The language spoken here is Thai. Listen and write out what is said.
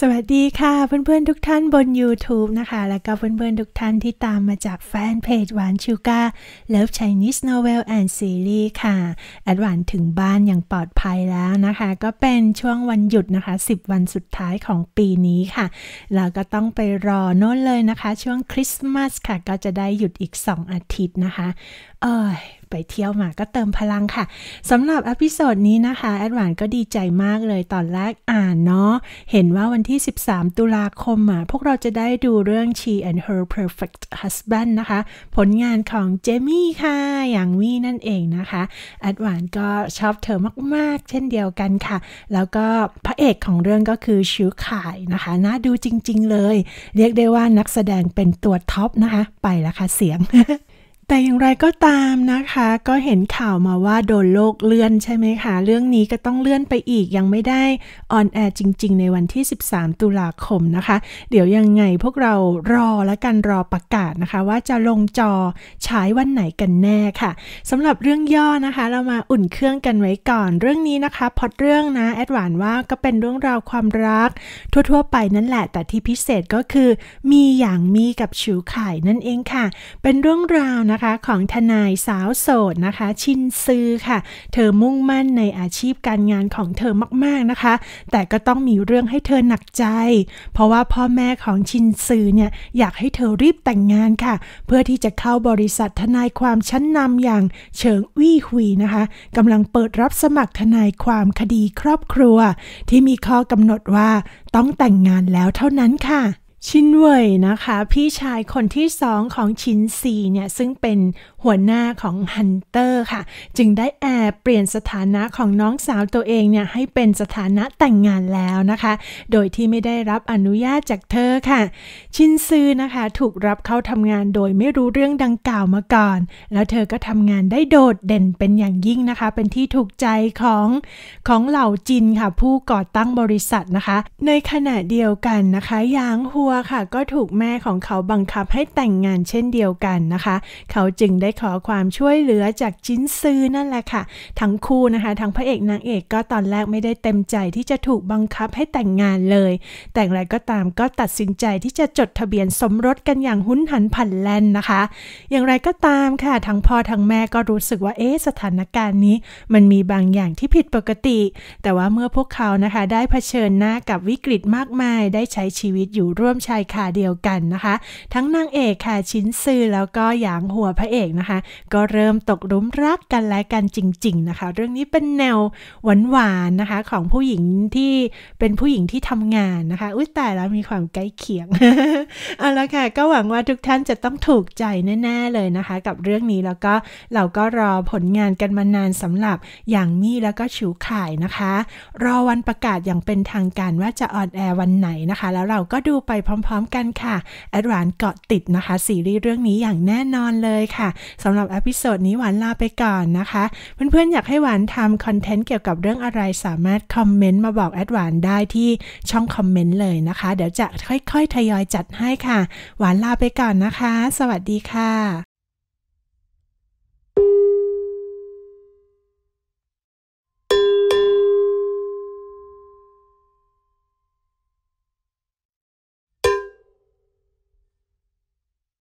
สวัสดีค่ะเพื่อนๆทุกท่านบน YouTube นะคะ แล้วก็เพื่อนๆทุกท่านที่ตามมาจากแฟนเพจหวานชูกาเลิฟไชนีสโนเวลแอนด์ซีรีส์ค่ะแอดหวานถึงบ้านอย่างปลอดภัยแล้วนะคะ ก็เป็นช่วงวันหยุดนะคะ 10 วันสุดท้ายของปีนี้ค่ะแล้วก็ต้องไปรอโน่นเลยนะคะช่วงคริสต์มาสค่ะ ก็จะได้หยุดอีก 2 อาทิตย์นะคะ เออไปเที่ยวมาก็เติมพลังค่ะสำหรับอพิโซดนี้นะคะแอดหวานก็ดีใจมากเลยตอนแรกอ่านเนาะเห็นว่าวันที่ 13 ตุลาคมอ่ะพวกเราจะได้ดูเรื่อง She and Her Perfect Husband นะคะ ผลงานของเจมี่ค่ะ อย่างวี่นั่นเองนะคะแอดวานก็ชอบเธอมาก ๆ เช่นเดียวกันค่ะ แล้วก็พระเอกของเรื่องก็คือชิวขายนะคะ น่าดูจริง ๆ เลย เรียกได้ว่านักแสดงเป็นตัวท็อปนะคะไปละค่ะเสียงแต่อย่างไรก็ตามนะคะก็เห็นข่าวมาว่าโดนโลกเลื่อนใช่ไหมคะ เรื่องนี้ก็ต้องเลื่อนไปอีกยังไม่ได้ออนแอร์จริง ๆ ในวันที่ 13 ตุลาคมนะคะ เดี๋ยวยังไงพวกเรารอและกันรอประกาศนะคะ ว่าจะลงจอฉายวันไหนกันแน่ค่ะสำหรับเรื่องย่อนะคะ เรามาอุ่นเครื่องกันไว้ก่อนเรื่องนี้นะคะ พอดเรื่องนะแอดหวานว่าก็เป็นเรื่องราวความรักทั่วๆไปนั่นแหละแต่ที่พิเศษก็คือมีอย่างมีกับชิวไข่นั่นเองค่ะ เป็นเรื่องราวนะนะคะของทนายสาวโสดนะคะ ชินซือค่ะ เธอมุ่งมั่นในอาชีพการงานของเธอมาก ๆนะคะ แต่ก็ต้องมีเรื่องให้เธอหนักใจ เพราะว่าพ่อแม่ของชินซือเนี่ยอยากให้เธอรีบแต่งงานค่ะ เพื่อที่จะเข้าบริษัททนายความชั้นนำอย่างเฉิงวี่หุยนะคะกำลังเปิดรับสมัครทนายความคดีครอบครัว ที่มีข้อกำหนดว่าต้องแต่งงานแล้วเท่านั้นค่ะชินเว่ยนะคะ พี่ชายคนที่สองของชินซีเนี่ยซึ่งเป็นหัวหน้าของฮันเตอร์ค่ะจึงได้แอบเปลี่ยนสถานะของน้องสาวตัวเองเนี่ยให้เป็นสถานะแต่งงานแล้วนะคะ โดยที่ไม่ได้รับอนุญาตจากเธอค่ะ ชินซือนะคะถูกรับเข้าทำงานโดยไม่รู้เรื่องดังกล่าวมาก่อน แล้วเธอก็ทำงานได้โดดเด่นเป็นอย่างยิ่งนะคะ เป็นที่ถูกใจของของเหล่าจินค่ะ ผู้ก่อตั้งบริษัทนะคะ ในขณะเดียวกันนะคะยางหัววค่ะก็ถูกแม่ของเขาบังคับให้แต่งงาน เช่นเดียวกันนะคะ เขาจึงได้ขอความช่วยเหลือจากจินซือนั่นแหละค่ะ ทั้งคู่นะคะทั้งพระเอกนางเอกก็ตอนแรกไม่ได้เต็มใจที่จะถูกบังคับให้แต่งงานเลย แต่อะไรก็ตามก็ตัดสินใจที่จะจดทะเบียนสมรสกันอย่างหุนหันผันแล่นนะคะ อย่างไรก็ตามค่ะ ทั้งพ่อทั้งแม่ก็รู้สึกว่าเอ๊ะสถานการณ์นี้ มันมีบางอย่างที่ผิดปกติ แต่ว่าเมื่อพวกเขานะคะได้เผชิญหน้ากับวิกฤตมากมาย ได้ใช้ชีวิตอยู่ร่วมมชายคาเดียวกันนะคะ ทั้งนางเอกค่ะชินซือแล้วก็หยางหัวพระเอกนะคะ ก็เริ่มตกลุมรักกันและกันจริง ๆนะคะ เรื่องนี้เป็นแนวหวานๆนะคะของผู้หญิงที่เป็นผู้หญิงที่ทำงานนะคะอุ้ยแต่ละมีความใกล้เคียงเอาละค่ะก็หวังว่าทุกท่านจะต้องถูกใจแน่ ๆเลยนะคะ กับเรื่องนี้แล้วก็เราก็รอผลงานกันมานานสำหรับอย่างมี่แล้วก็ชิวข่ายนะคะ รอวันประกาศอย่างเป็นทางการว่าจะออนแอร์วันไหนนะคะแล้วเราก็ดูไปพร้อมๆกันค่ะแอดวานเกาะติดนะคะซีรีส์เรื่องนี้อย่างแน่นอนเลยค่ะสำหรับอพิโซดนี้หวานลาไปก่อนนะคะ เพื่อน ๆ อยากให้หวานทำคอนเทนต์เกี่ยวกับเรื่องอะไรสามารถคอมเมนต์มาบอกแอดวานได้ที่ช่องคอมเมนต์เลยนะคะ เดี๋ยวจะค่อยๆ ทยอยจัดให้ค่ะ หวานลาไปก่อนนะคะ สวัสดีค่ะ